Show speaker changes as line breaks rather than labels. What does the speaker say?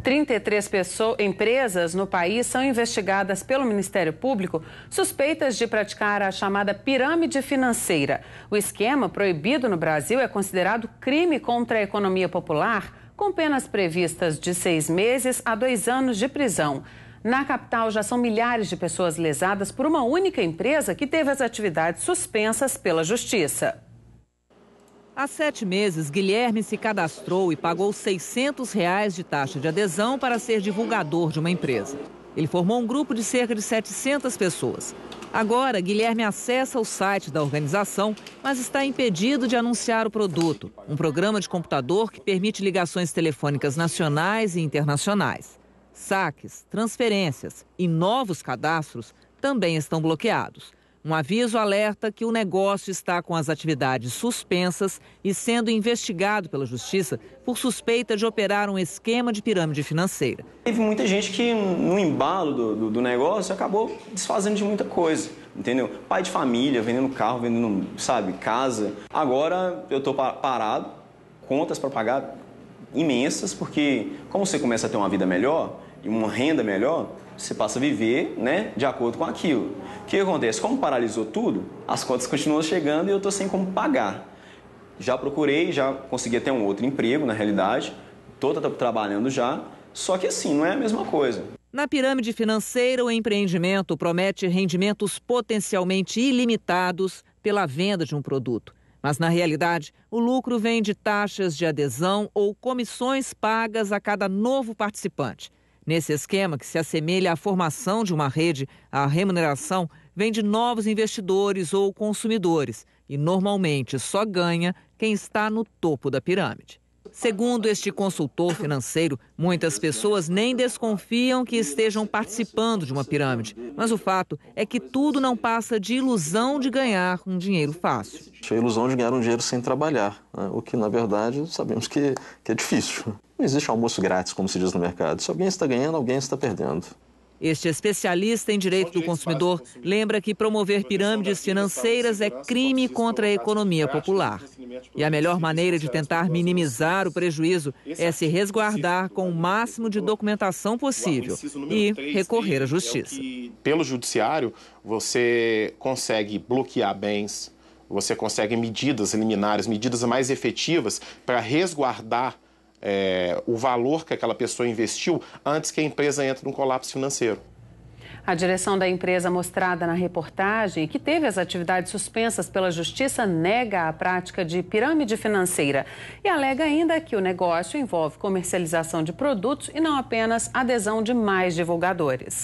33 pessoas, empresas no país são investigadas pelo Ministério Público suspeitas de praticar a chamada pirâmide financeira. O esquema proibido no Brasil é considerado crime contra a economia popular, com penas previstas de seis meses a dois anos de prisão. Na capital, já são milhares de pessoas lesadas por uma única empresa que teve as atividades suspensas pela Justiça.
Há sete meses, Guilherme se cadastrou e pagou 600 reais de taxa de adesão para ser divulgador de uma empresa. Ele formou um grupo de cerca de 700 pessoas. Agora, Guilherme acessa o site da organização, mas está impedido de anunciar o produto, um programa de computador que permite ligações telefônicas nacionais e internacionais. Saques, transferências e novos cadastros também estão bloqueados. Um aviso alerta que o negócio está com as atividades suspensas e sendo investigado pela Justiça por suspeita de operar um esquema de pirâmide financeira. Teve
muita gente que, no embalo do, do, do negócio, acabou desfazendo de muita coisa, entendeu? Pai de família, vendendo carro, vendendo, sabe, casa. Agora eu estou parado, contas para pagar imensas, porque como você começa a ter uma vida melhor e uma renda melhor, você passa a viver né, de acordo com aquilo. O que acontece? Como paralisou tudo, as contas continuam chegando e eu estou sem como pagar. Já procurei, já consegui até um outro emprego, na realidade, toda trabalhando já, só que assim, não é a mesma coisa.
Na pirâmide financeira, o empreendimento promete rendimentos potencialmente ilimitados pela venda de um produto. Mas, na realidade, o lucro vem de taxas de adesão ou comissões pagas a cada novo participante. Nesse esquema, que se assemelha à formação de uma rede, a remuneração vem de novos investidores ou consumidores e normalmente só ganha quem está no topo da pirâmide. Segundo este consultor financeiro, muitas pessoas nem desconfiam que estejam participando de uma pirâmide. Mas o fato é que tudo não passa de ilusão de ganhar um dinheiro fácil.
A é ilusão de ganhar um dinheiro sem trabalhar, né? o que, na verdade, sabemos que, que é difícil. Não existe almoço grátis, como se diz no mercado. Se alguém está ganhando, alguém está perdendo.
Este especialista em direito do consumidor lembra que promover pirâmides financeiras é crime contra a economia popular. E a melhor maneira de tentar minimizar o prejuízo é se resguardar com o máximo de documentação possível e recorrer à justiça. É
pelo judiciário, você consegue bloquear bens, você consegue medidas liminares, medidas mais efetivas para resguardar é, o valor que aquela pessoa investiu antes que a empresa entre num colapso financeiro.
A direção da empresa mostrada na reportagem, que teve as atividades suspensas pela justiça, nega a prática de pirâmide financeira e alega ainda que o negócio envolve comercialização de produtos e não apenas adesão de mais divulgadores.